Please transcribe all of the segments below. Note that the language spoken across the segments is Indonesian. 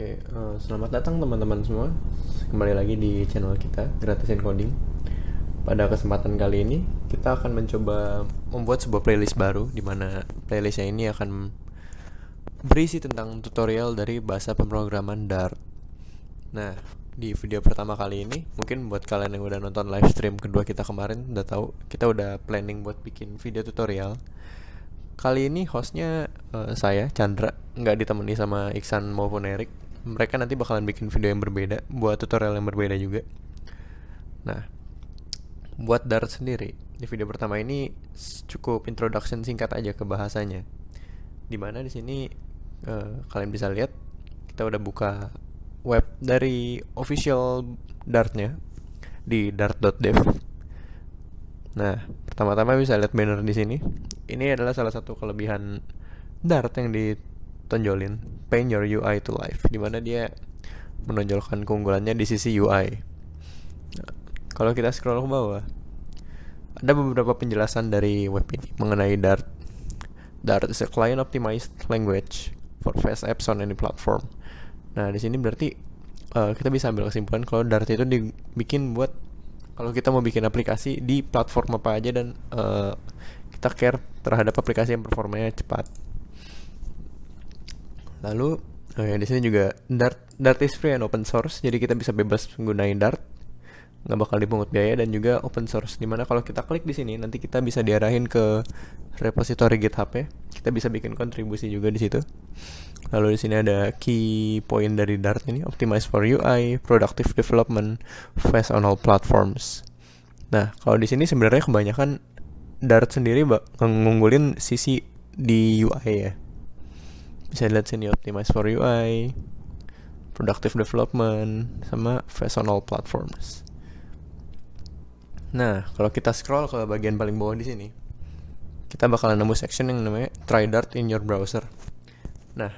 Oke, okay, uh, eh, selamat datang teman-teman semua. Kembali lagi di channel kita, Gratis Encoding. Pada kesempatan kali ini, kita akan mencoba membuat sebuah playlist baru di mana playlistnya ini akan berisi tentang tutorial dari bahasa pemrograman Dart. Nah, di video pertama kali ini, mungkin buat kalian yang udah nonton live stream kedua kita kemarin udah tahu kita udah planning buat bikin video tutorial. Kali ini hostnya uh, saya Chandra, nggak ditemani sama Iksan maupun Erik mereka nanti bakalan bikin video yang berbeda buat tutorial yang berbeda juga nah buat Dart sendiri di video pertama ini cukup introduction singkat aja ke bahasanya dimana di sini eh, kalian bisa lihat kita udah buka web dari official Dartnya di dart.dev Nah, pertama-tama bisa lihat banner di sini. Ini adalah salah satu kelebihan Dart yang di tonjolin Paint Your UI to Life dimana dia menonjolkan keunggulannya di sisi UI kalau kita scroll ke bawah ada beberapa penjelasan dari web ini mengenai Dart Dart is a client optimized language for fast apps on any platform nah di sini berarti uh, kita bisa ambil kesimpulan kalau Dart itu dibikin buat kalau kita mau bikin aplikasi di platform apa aja dan uh, kita care terhadap aplikasi yang performanya cepat lalu oh ya di sini juga Dart Dart is free and open source, jadi kita bisa bebas menggunakan Dart nggak bakal dipungut biaya dan juga open source dimana kalau kita klik di sini nanti kita bisa diarahin ke repository GitHub ya kita bisa bikin kontribusi juga di situ lalu di sini ada key point dari Dart ini optimize for UI productive development fast on all platforms nah kalau di sini sebenarnya kebanyakan Dart sendiri mengunggulin sisi di UI ya bisa lihat sini optimize for UI, productive development, sama personal platforms. Nah, kalau kita scroll ke bagian paling bawah di sini, kita bakalan nemu section yang namanya try Dart in your browser. Nah,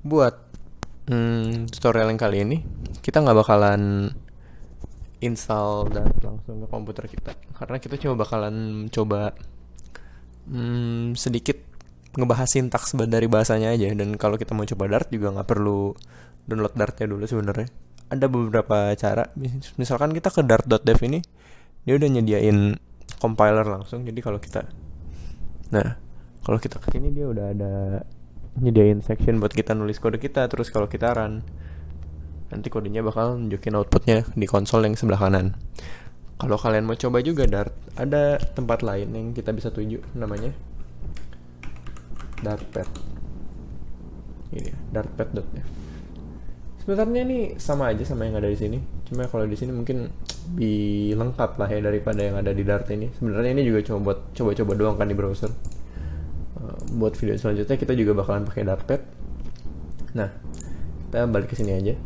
buat hmm, tutorial yang kali ini, kita nggak bakalan install dan langsung ke komputer kita, karena kita cuma bakalan coba hmm, sedikit ngebahas sintaks dari bahasanya aja dan kalau kita mau coba Dart juga nggak perlu download Dartnya dulu sebenarnya ada beberapa cara misalkan kita ke Dart.dev ini dia udah nyediain compiler langsung jadi kalau kita nah kalau kita ke sini dia udah ada nyediain section buat kita nulis kode kita terus kalau kita run nanti kodenya bakal nunjukin outputnya di konsol yang sebelah kanan kalau kalian mau coba juga Dart ada tempat lain yang kita bisa tuju namanya dartpad ini ya, dartpad.dev sebenarnya ini sama aja sama yang ada di sini cuma kalau di sini mungkin lebih lengkap lah ya daripada yang ada di Dart ini sebenarnya ini juga cuma buat coba-coba doang kan di browser eh, buat video selanjutnya kita juga bakalan pakai Dartpad nah kita balik ke sini aja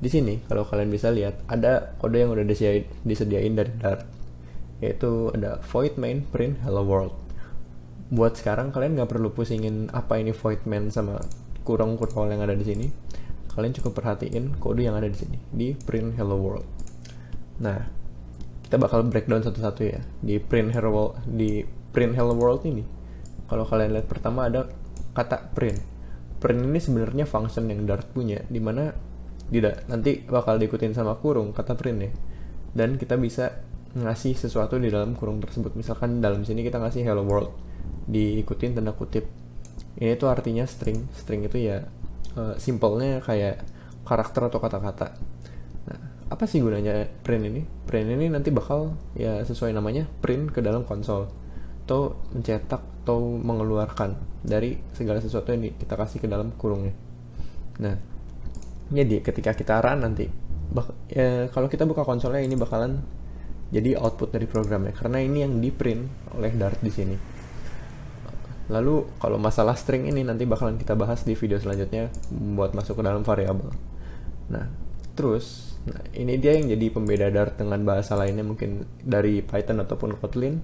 di sini kalau kalian bisa lihat ada kode yang udah disediain dari Dart yaitu ada void main print hello world buat sekarang kalian nggak perlu pusingin apa ini void man sama kurang kurang yang ada di sini kalian cukup perhatiin kode yang ada di sini di print hello world nah kita bakal breakdown satu-satu ya di print hello world, di print hello world ini kalau kalian lihat pertama ada kata print print ini sebenarnya function yang Dart punya dimana tidak nanti bakal diikutin sama kurung kata print ya dan kita bisa ngasih sesuatu di dalam kurung tersebut misalkan dalam sini kita ngasih hello world diikutin tanda kutip ini tuh artinya string string itu ya uh, simpelnya kayak karakter atau kata-kata nah, apa sih gunanya print ini print ini nanti bakal ya sesuai namanya print ke dalam konsol atau mencetak atau mengeluarkan dari segala sesuatu yang kita kasih ke dalam kurungnya nah jadi ketika kita run nanti bak ya, kalau kita buka konsolnya ini bakalan jadi output dari programnya karena ini yang di print oleh Dart di sini Lalu kalau masalah string ini nanti bakalan kita bahas di video selanjutnya buat masuk ke dalam variabel. Nah, terus nah ini dia yang jadi pembeda Dart dengan bahasa lainnya mungkin dari Python ataupun Kotlin.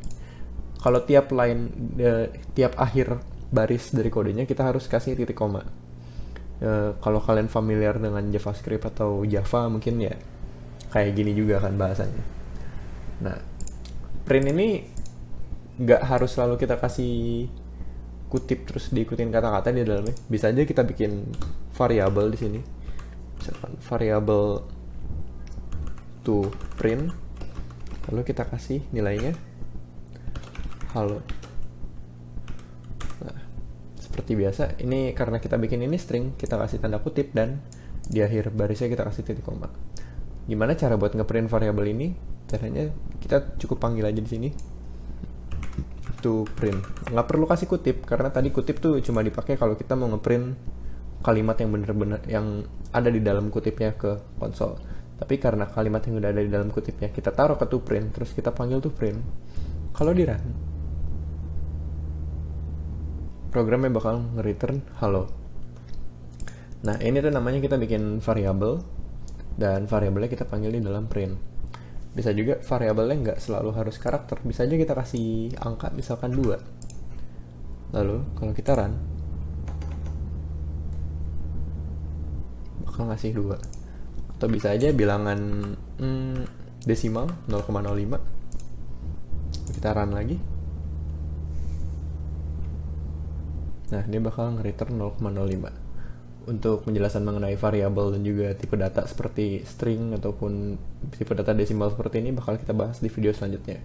Kalau tiap line de, eh, tiap akhir baris dari kodenya kita harus kasih titik koma. E, kalau kalian familiar dengan JavaScript atau Java mungkin ya kayak gini juga kan bahasanya. Nah, print ini nggak harus selalu kita kasih kutip terus diikutin kata-kata di dalamnya bisa aja kita bikin variabel di sini misalkan variabel to print lalu kita kasih nilainya halo nah seperti biasa ini karena kita bikin ini string kita kasih tanda kutip dan di akhir barisnya kita kasih titik koma gimana cara buat ngeprint variabel ini caranya kita cukup panggil aja di sini to print. Nggak perlu kasih kutip, karena tadi kutip tuh cuma dipakai kalau kita mau ngeprint kalimat yang bener-bener yang ada di dalam kutipnya ke konsol. Tapi karena kalimat yang udah ada di dalam kutipnya kita taruh ke to print, terus kita panggil to print. Kalau di run, programnya bakal nge-return hello Nah, ini tuh namanya kita bikin variable dan variabelnya kita panggil di dalam print bisa juga variabelnya nggak selalu harus karakter bisa aja kita kasih angka misalkan dua lalu kalau kita run bakal ngasih dua atau bisa aja bilangan hmm, desimal 0,05 kita run lagi nah dia bakal ngeriter return 0,05 untuk penjelasan mengenai variabel dan juga tipe data seperti string ataupun tipe data desimal seperti ini bakal kita bahas di video selanjutnya.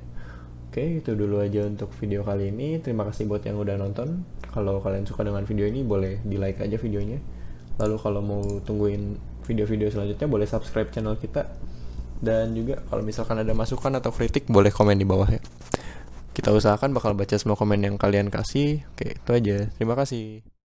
Oke, itu dulu aja untuk video kali ini. Terima kasih buat yang udah nonton. Kalau kalian suka dengan video ini, boleh di-like aja videonya. Lalu kalau mau tungguin video-video selanjutnya, boleh subscribe channel kita. Dan juga kalau misalkan ada masukan atau kritik, boleh komen di bawah ya. Kita usahakan bakal baca semua komen yang kalian kasih. Oke, itu aja. Terima kasih.